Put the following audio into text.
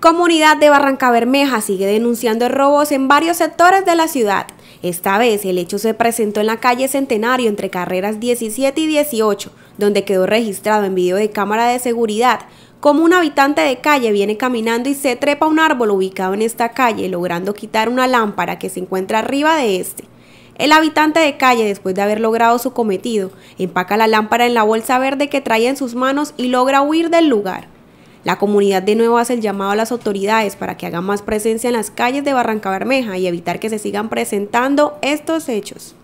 Comunidad de Barranca Bermeja sigue denunciando robos en varios sectores de la ciudad. Esta vez el hecho se presentó en la calle Centenario entre carreras 17 y 18, donde quedó registrado en video de cámara de seguridad como un habitante de calle viene caminando y se trepa un árbol ubicado en esta calle, logrando quitar una lámpara que se encuentra arriba de este. El habitante de calle, después de haber logrado su cometido, empaca la lámpara en la bolsa verde que traía en sus manos y logra huir del lugar. La comunidad de nuevo hace el llamado a las autoridades para que hagan más presencia en las calles de Barranca Bermeja y evitar que se sigan presentando estos hechos.